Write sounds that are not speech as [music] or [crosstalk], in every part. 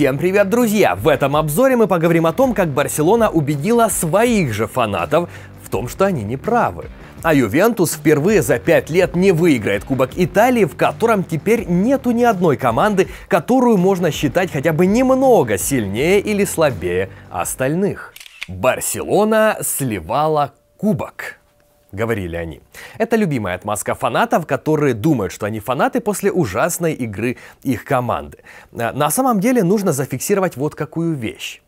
Всем привет, друзья! В этом обзоре мы поговорим о том, как Барселона убедила своих же фанатов в том, что они не правы. А Ювентус впервые за пять лет не выиграет Кубок Италии, в котором теперь нету ни одной команды, которую можно считать хотя бы немного сильнее или слабее остальных. Барселона сливала кубок говорили они. Это любимая отмазка фанатов, которые думают, что они фанаты после ужасной игры их команды. А, на самом деле нужно зафиксировать вот какую вещь.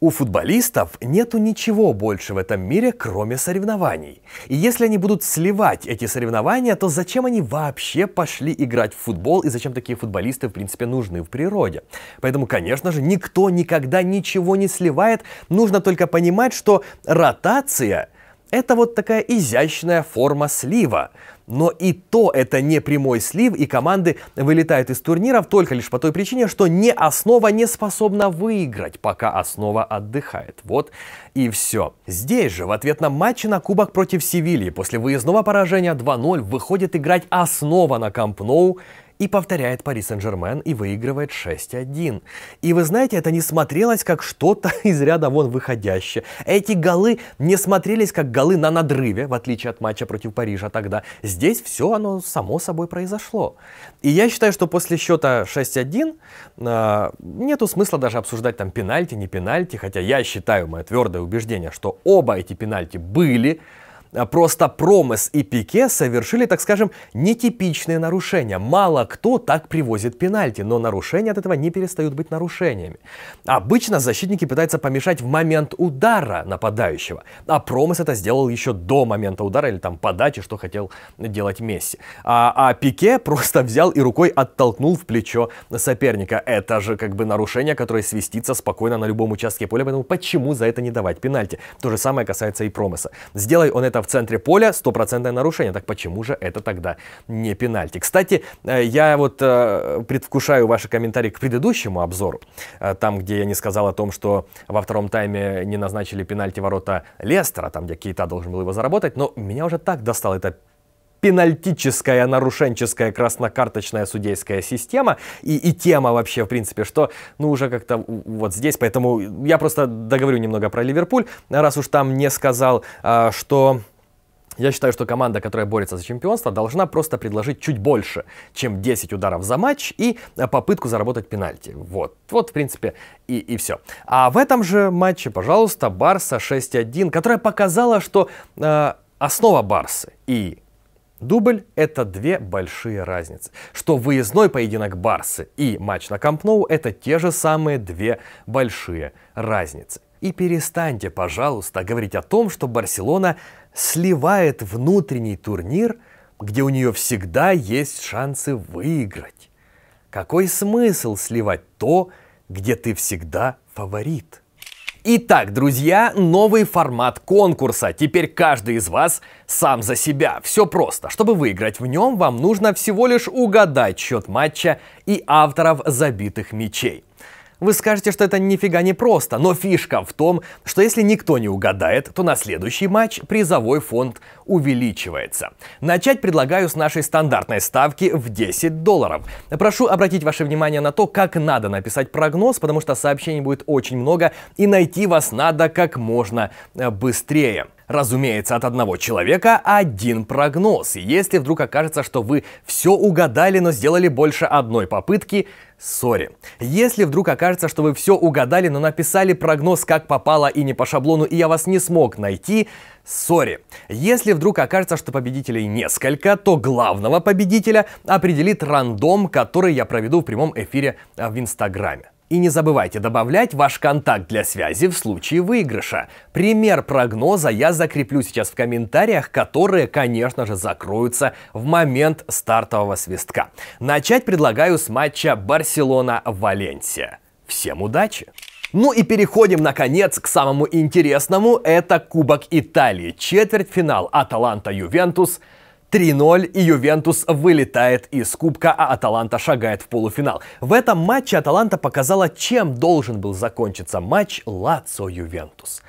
У футболистов нету ничего больше в этом мире, кроме соревнований. И если они будут сливать эти соревнования, то зачем они вообще пошли играть в футбол и зачем такие футболисты в принципе нужны в природе? Поэтому, конечно же, никто никогда ничего не сливает. Нужно только понимать, что ротация – это вот такая изящная форма слива. Но и то это не прямой слив, и команды вылетают из турниров только лишь по той причине, что не основа не способна выиграть, пока основа отдыхает. Вот и все. Здесь же в ответ на матче на кубок против Севильи после выездного поражения 2-0 выходит играть основа на Кампноу и повторяет Пари Сен-Жермен и выигрывает 6-1. И вы знаете, это не смотрелось как что-то [laughs] из ряда вон выходящее. Эти голы не смотрелись как голы на надрыве, в отличие от матча против Парижа тогда. Здесь все оно само собой произошло. И я считаю, что после счета 6-1 э, нету смысла даже обсуждать там пенальти, не пенальти, хотя я считаю, мое твердое убеждение, что оба эти пенальти были, а просто Промес и Пике совершили, так скажем, нетипичные нарушения. Мало кто так привозит пенальти, но нарушения от этого не перестают быть нарушениями. Обычно защитники пытаются помешать в момент удара нападающего, а Промес это сделал еще до момента удара или там подачи, что хотел делать Месси. А, а Пике [laughs] просто взял и рукой оттолкнул в плечо соперника. Это же как бы нарушение, которое свистится спокойно на любом участке поля, поэтому почему за это не давать пенальти? То же самое касается и Промеса. Сделай он это в центре поля, стопроцентное нарушение. Так почему же это тогда не пенальти? Кстати, э, я вот э, предвкушаю ваши комментарии к предыдущему обзору, э, там, где я не сказал о том, что во втором тайме не назначили пенальти ворота Лестера, там, где Кейта должен был его заработать, но меня уже так достал это пенальтическая, нарушенческая, краснокарточная судейская система и, и тема вообще, в принципе, что, ну, уже как-то вот здесь, поэтому я просто договорю немного про Ливерпуль, раз уж там не сказал, что я считаю, что команда, которая борется за чемпионство, должна просто предложить чуть больше, чем 10 ударов за матч и э, попытку заработать пенальти. Вот, вот в принципе, и, и все. А в этом же матче, пожалуйста, Барса 6-1, которая показала, что э, основа Барсы и Дубль – это две большие разницы. Что выездной поединок Барсы и матч на Кампноу это те же самые две большие разницы. И перестаньте, пожалуйста, говорить о том, что Барселона сливает внутренний турнир, где у нее всегда есть шансы выиграть. Какой смысл сливать то, где ты всегда фаворит? Итак, друзья, новый формат конкурса. Теперь каждый из вас сам за себя. Все просто. Чтобы выиграть в нем, вам нужно всего лишь угадать счет матча и авторов забитых мячей. Вы скажете, что это нифига не просто, но фишка в том, что если никто не угадает, то на следующий матч призовой фонд увеличивается. Начать предлагаю с нашей стандартной ставки в 10 долларов. Прошу обратить ваше внимание на то, как надо написать прогноз, потому что сообщений будет очень много и найти вас надо как можно э, быстрее. Разумеется, от одного человека один прогноз. если вдруг окажется, что вы все угадали, но сделали больше одной попытки, сори. Если вдруг окажется, что вы все угадали, но написали прогноз как попало и не по шаблону, и я вас не смог найти, сори. Если вдруг окажется, что победителей несколько, то главного победителя определит рандом, который я проведу в прямом эфире а, в Инстаграме. И не забывайте добавлять ваш контакт для связи в случае выигрыша. Пример прогноза я закреплю сейчас в комментариях, которые, конечно же, закроются в момент стартового свистка. Начать предлагаю с матча Барселона-Валенсия. Всем удачи! Ну и переходим, наконец, к самому интересному. Это Кубок Италии. Четвертьфинал Аталанта-Ювентус – 3-0 и Ювентус вылетает из кубка, а Аталанта шагает в полуфинал. В этом матче Аталанта показала, чем должен был закончиться матч Лацо-Ювентус.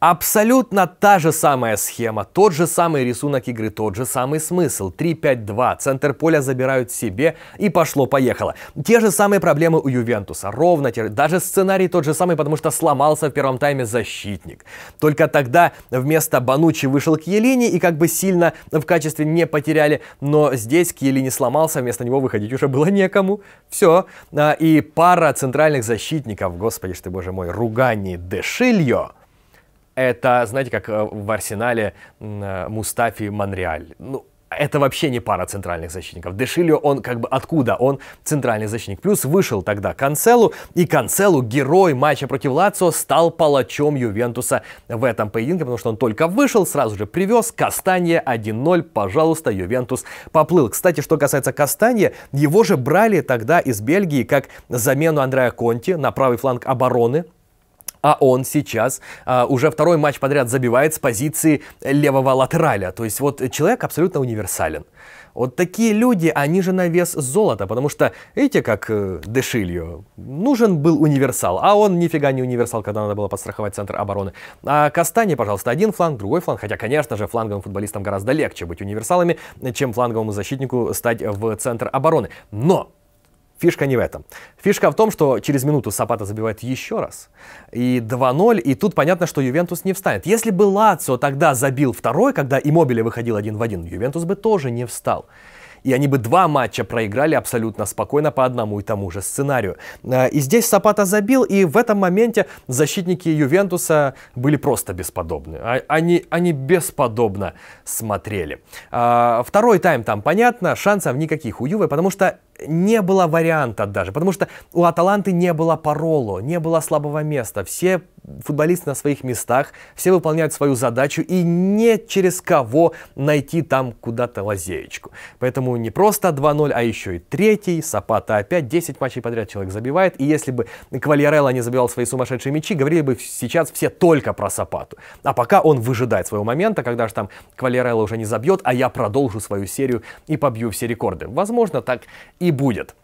Абсолютно та же самая схема, тот же самый рисунок игры, тот же самый смысл. 3-5-2, центр поля забирают себе и пошло-поехало. Те же самые проблемы у Ювентуса, ровно те, даже сценарий тот же самый, потому что сломался в первом тайме защитник. Только тогда вместо Банучи вышел Кьелини и как бы сильно в качестве не потеряли, но здесь Кьелини сломался, вместо него выходить уже было некому. Все. А, и пара центральных защитников, господи ж ты боже мой, Ругани Дешильо это, знаете, как э, в арсенале э, Мустафи Монреаль. Ну, это вообще не пара центральных защитников. Дешилио, он как бы откуда? Он центральный защитник. Плюс вышел тогда Канцелу, и Канцелу, герой матча против Лацио, стал палачом Ювентуса в этом поединке, потому что он только вышел, сразу же привез Кастанье 1-0, пожалуйста, Ювентус поплыл. Кстати, что касается Кастанье, его же брали тогда из Бельгии как замену Андреа Конти на правый фланг обороны а он сейчас а, уже второй матч подряд забивает с позиции левого латераля. То есть вот человек абсолютно универсален. Вот такие люди, они же на вес золота, потому что, видите, как э, Дешилью, нужен был универсал, а он нифига не универсал, когда надо было подстраховать центр обороны. А Кастане, пожалуйста, один фланг, другой фланг, хотя, конечно же, фланговым футболистам гораздо легче быть универсалами, чем фланговому защитнику стать в центр обороны. Но Фишка не в этом. Фишка в том, что через минуту Сапата забивает еще раз. И 2-0, и тут понятно, что Ювентус не встанет. Если бы Лацио тогда забил второй, когда Иммобили выходил один в один, Ювентус бы тоже не встал. И они бы два матча проиграли абсолютно спокойно по одному и тому же сценарию. Э, и здесь Сапата забил, и в этом моменте защитники Ювентуса были просто бесподобны. А, они, они бесподобно смотрели. Э, второй тайм там понятно, шансов никаких у Ювы, потому что не было варианта даже, потому что у Аталанты не было Пароло, не было слабого места. Все футболисты на своих местах, все выполняют свою задачу и не через кого найти там куда-то лазеечку. Поэтому не просто 2-0, а еще и третий, Сапата опять 10 матчей подряд человек забивает, и если бы Квальярелло не забивал свои сумасшедшие мячи, говорили бы сейчас все только про Сапату. А пока он выжидает своего момента, когда же там Квальярелло уже не забьет, а я продолжу свою серию и побью все рекорды. Возможно, так и будет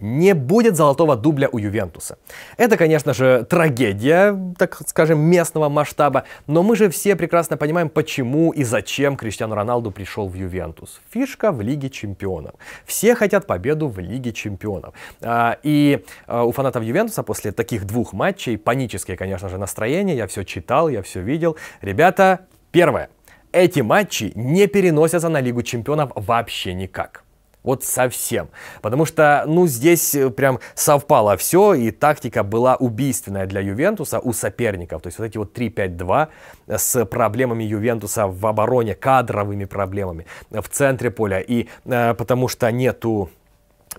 не будет золотого дубля у Ювентуса. Это, конечно же, трагедия, так скажем, местного масштаба, но мы же все прекрасно понимаем, почему и зачем Криштиану Роналду пришел в Ювентус. Фишка в Лиге Чемпионов. Все хотят победу в Лиге Чемпионов. А, и а, у фанатов Ювентуса после таких двух матчей панические, конечно же, настроения. Я все читал, я все видел. Ребята, первое. Эти матчи не переносятся на Лигу Чемпионов вообще никак. Вот совсем. Потому что, ну, здесь э, прям совпало все, и тактика была убийственная для Ювентуса у соперников. То есть вот эти вот 3-5-2 э, с проблемами Ювентуса в обороне, кадровыми проблемами э, в центре поля. И э, потому что нету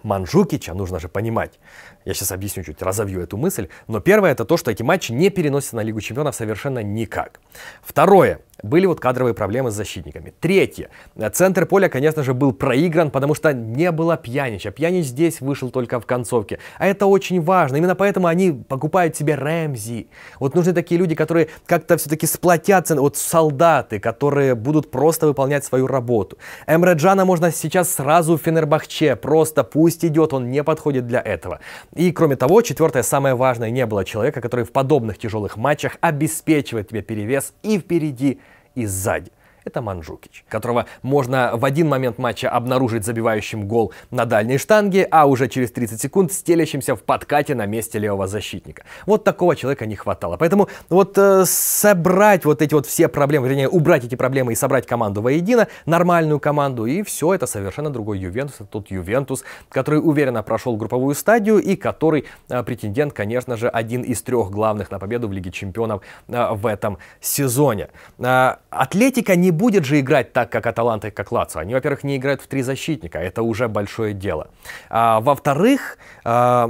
Манжукича, нужно же понимать, я сейчас объясню чуть, разовью эту мысль. Но первое, это то, что эти матчи не переносятся на Лигу Чемпионов совершенно никак. Второе, были вот кадровые проблемы с защитниками. Третье. Центр поля, конечно же, был проигран, потому что не было Пьянича. Пьянич здесь вышел только в концовке. А это очень важно. Именно поэтому они покупают себе Рэмзи. Вот нужны такие люди, которые как-то все-таки сплотятся. Вот солдаты, которые будут просто выполнять свою работу. Эмре Джана можно сейчас сразу в Фенербахче. Просто пусть идет, он не подходит для этого. И, кроме того, четвертое, самое важное, не было человека, который в подобных тяжелых матчах обеспечивает тебе перевес и впереди, и сзади это Манжукич, которого можно в один момент матча обнаружить забивающим гол на дальней штанге, а уже через 30 секунд стелящимся в подкате на месте левого защитника. Вот такого человека не хватало. Поэтому вот э, собрать вот эти вот все проблемы, вернее, убрать эти проблемы и собрать команду воедино, нормальную команду, и все, это совершенно другой Ювентус. Это тот Ювентус, который уверенно прошел групповую стадию и который э, претендент, конечно же, один из трех главных на победу в Лиге Чемпионов э, в этом сезоне. Э, Атлетика не не будет же играть так, как Аталанта и как Лацо. Они, во-первых, не играют в три защитника, это уже большое дело. А, во-вторых, а,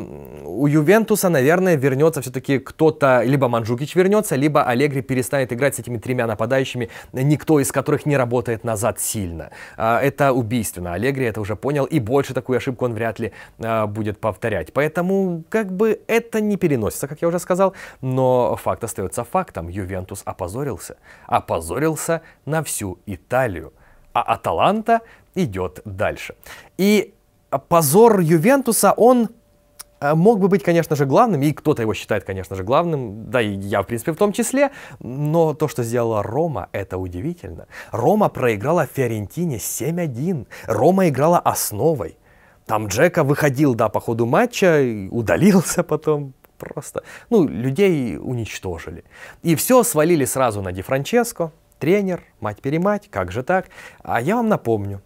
у Ювентуса, наверное, вернется все-таки кто-то, либо Манджукич вернется, либо Алегри перестанет играть с этими тремя нападающими, никто из которых не работает назад сильно. А, это убийственно. Алегри это уже понял, и больше такую ошибку он вряд ли а, будет повторять. Поэтому, как бы, это не переносится, как я уже сказал, но факт остается фактом. Ювентус опозорился. Опозорился на все всю Италию. А Аталанта идет дальше. И позор Ювентуса, он э, мог бы быть, конечно же, главным, и кто-то его считает, конечно же, главным, да и я, в принципе, в том числе, но то, что сделала Рома, это удивительно. Рома проиграла Фиорентине 7-1, Рома играла основой. Там Джека выходил, да, по ходу матча, удалился [laughs] потом, просто. Ну, людей уничтожили. И все свалили сразу на Ди Франческо, тренер, мать-перемать, как же так? А я вам напомню,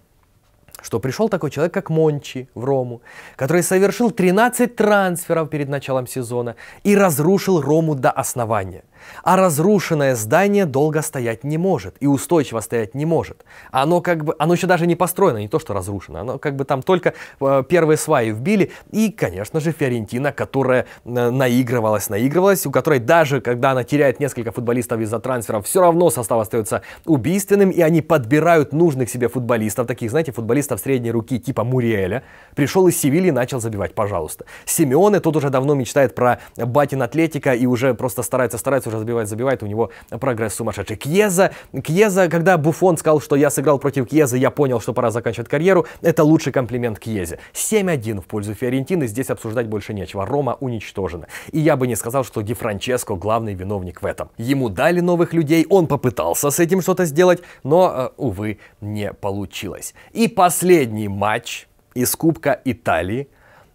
что пришел такой человек, как Мончи в Рому, который совершил 13 трансферов перед началом сезона и разрушил Рому до основания – а разрушенное здание долго стоять не может и устойчиво стоять не может. Оно как бы, оно еще даже не построено, не то что разрушено, оно как бы там только э, первые сваи вбили. И, конечно же, Фиорентина, которая э, наигрывалась, наигрывалась, у которой даже когда она теряет несколько футболистов из-за трансферов, все равно состав остается убийственным, и они подбирают нужных себе футболистов, таких, знаете, футболистов средней руки, типа Муриэля. Пришел из Севильи и начал забивать, пожалуйста. Симеоне тут уже давно мечтает про э, Батин Атлетика и уже просто старается, старается уже разбивает, забивает, у него прогресс сумасшедший. Кьеза, Кьеза, когда Буфон сказал, что я сыграл против Кьеза я понял, что пора заканчивать карьеру, это лучший комплимент Кьезе. 7-1 в пользу Фиорентины, здесь обсуждать больше нечего, Рома уничтожена. И я бы не сказал, что Ди Франческо главный виновник в этом. Ему дали новых людей, он попытался с этим что-то сделать, но, э, увы, не получилось. И последний матч из Кубка Италии,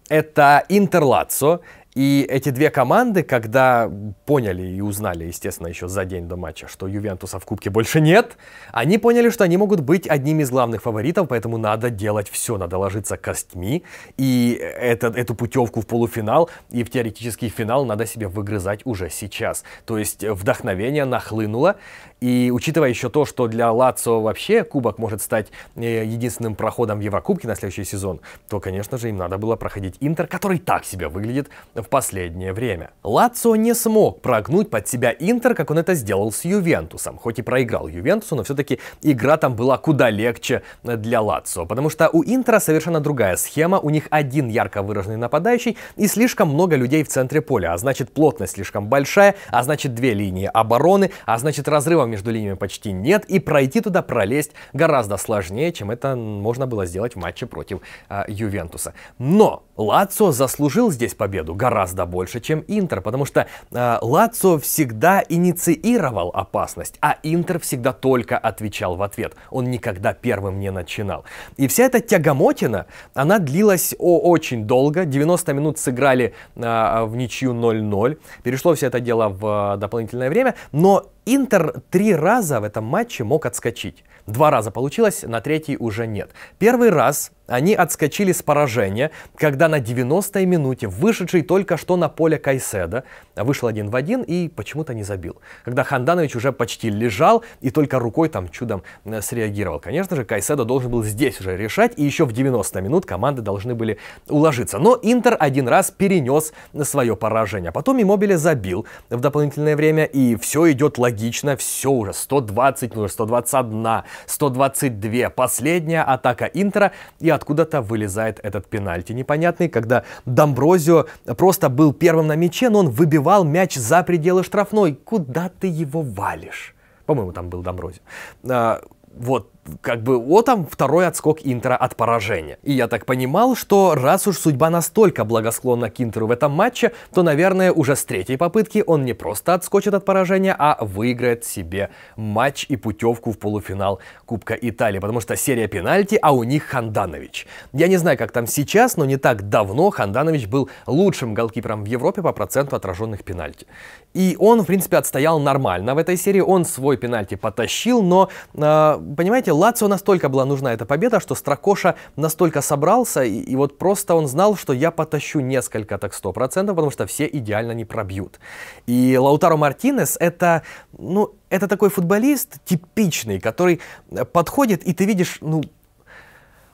это Интерлацо, и эти две команды, когда поняли и узнали, естественно, еще за день до матча, что Ювентуса в Кубке больше нет, они поняли, что они могут быть одним из главных фаворитов, поэтому надо делать все, надо ложиться костьми, и это, эту путевку в полуфинал и в теоретический финал надо себе выгрызать уже сейчас. То есть вдохновение нахлынуло, и учитывая еще то, что для Лацио вообще кубок может стать э, единственным проходом в Еврокубке на следующий сезон, то, конечно же, им надо было проходить Интер, который так себе выглядит в последнее время. Лацо не смог прогнуть под себя Интер, как он это сделал с Ювентусом. Хоть и проиграл Ювентусу, но все-таки игра там была куда легче для Лацо. Потому что у Интера совершенно другая схема. У них один ярко выраженный нападающий и слишком много людей в центре поля. А значит плотность слишком большая, а значит две линии обороны, а значит разрыва между линиями почти нет. И пройти туда, пролезть гораздо сложнее, чем это можно было сделать в матче против э, Ювентуса. Но Лацо заслужил здесь победу. Гораздо гораздо больше, чем Интер, потому что э, Лацо всегда инициировал опасность, а Интер всегда только отвечал в ответ. Он никогда первым не начинал. И вся эта тягомотина, она длилась о, очень долго. 90 минут сыграли э, в ничью 0-0. Перешло все это дело в э, дополнительное время, но Интер три раза в этом матче мог отскочить. Два раза получилось, на третий уже нет. Первый раз они отскочили с поражения, когда на 90-й минуте вышедший только что на поле Кайседа вышел один в один и почему-то не забил. Когда Ханданович уже почти лежал и только рукой там чудом э, среагировал. Конечно же, Кайседа должен был здесь уже решать, и еще в 90 минут команды должны были уложиться. Но Интер один раз перенес свое поражение. Потом Иммобиле забил в дополнительное время, и все идет логично логично, все уже, 120, ну 121, 122, последняя атака Интера, и откуда-то вылезает этот пенальти непонятный, когда Домброзио просто был первым на мяче, но он выбивал мяч за пределы штрафной. Куда ты его валишь? По-моему, там был Домброзио. А, вот как бы вот там второй отскок Интера от поражения. И я так понимал, что раз уж судьба настолько благосклонна к Интеру в этом матче, то, наверное, уже с третьей попытки он не просто отскочит от поражения, а выиграет себе матч и путевку в полуфинал Кубка Италии, потому что серия пенальти, а у них Ханданович. Я не знаю, как там сейчас, но не так давно Ханданович был лучшим голкипером в Европе по проценту отраженных пенальти. И он, в принципе, отстоял нормально в этой серии, он свой пенальти потащил, но, э, понимаете, Лацио настолько была нужна эта победа, что Стракоша настолько собрался, и, и вот просто он знал, что я потащу несколько, так 100%, потому что все идеально не пробьют. И Лаутаро Мартинес это, ну, это такой футболист типичный, который э, подходит, и ты видишь, ну,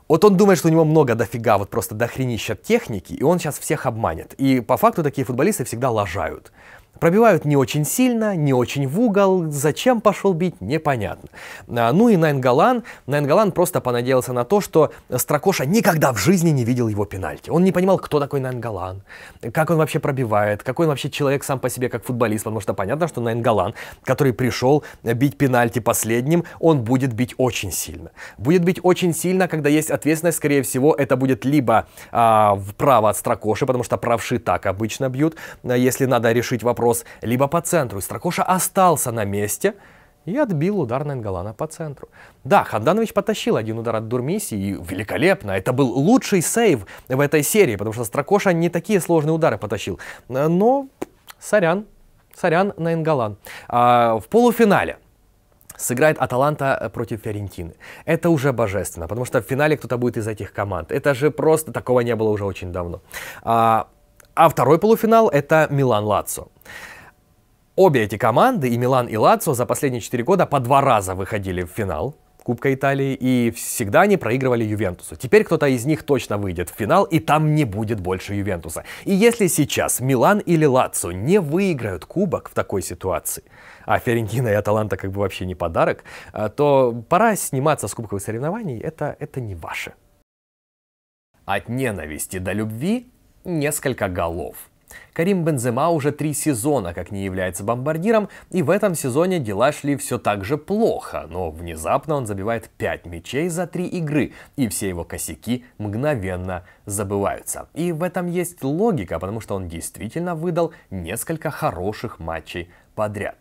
вот он думает, что у него много дофига, вот просто дохренища техники, и он сейчас всех обманет. И по факту такие футболисты всегда лажают. Пробивают не очень сильно, не очень в угол, зачем пошел бить, непонятно. А, ну и Найнгалан, Найнгалан просто понадеялся на то, что Стракоша никогда в жизни не видел его пенальти. Он не понимал, кто такой Найнгалан, как он вообще пробивает, какой он вообще человек сам по себе как футболист, потому что понятно, что Найнгалан, который пришел бить пенальти последним, он будет бить очень сильно. Будет бить очень сильно, когда есть ответственность, скорее всего, это будет либо а, вправо от Стракоши, потому что правши так обычно бьют, а если надо решить вопрос брос либо по центру. И Строкоша остался на месте и отбил удар Ненгалана по центру. Да, Ханданович потащил один удар от Дурмиси, и великолепно. Это был лучший сейв в этой серии, потому что Стракоша не такие сложные удары потащил. Но сорян, сорян Ненгалан. А, в полуфинале сыграет Аталанта против Фиорентины. Это уже божественно, потому что в финале кто-то будет из этих команд. Это же просто, такого не было уже очень давно. А, а второй полуфинал – это Милан-Лацо. Обе эти команды, и Милан, и Лацо, за последние 4 года по два раза выходили в финал Кубка Италии, и всегда они проигрывали Ювентусу. Теперь кто-то из них точно выйдет в финал, и там не будет больше Ювентуса. И если сейчас Милан или Лацо не выиграют Кубок в такой ситуации, а Ферентина и Аталанта как бы вообще не подарок, а, то пора сниматься с кубковых соревнований, это, это не ваше. От ненависти до любви несколько голов. Карим Бензема уже три сезона как не является бомбардиром, и в этом сезоне дела шли все так же плохо, но внезапно он забивает пять мячей за три игры, и все его косяки мгновенно забываются. И в этом есть логика, потому что он действительно выдал несколько хороших матчей подряд.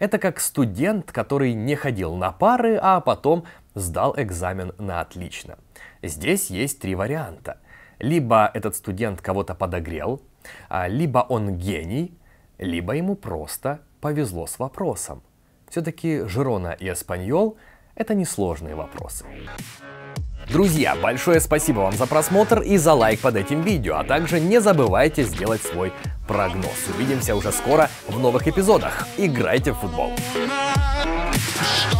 Это как студент, который не ходил на пары, а потом сдал экзамен на отлично. Здесь есть три варианта – либо этот студент кого-то подогрел, а, либо он гений, либо ему просто повезло с вопросом. Все-таки Жирона и Эспаньол – это несложные вопросы. Друзья, большое спасибо вам за просмотр и за лайк под этим видео, а также не забывайте сделать свой прогноз. Увидимся уже скоро в новых эпизодах. Играйте в футбол! Что?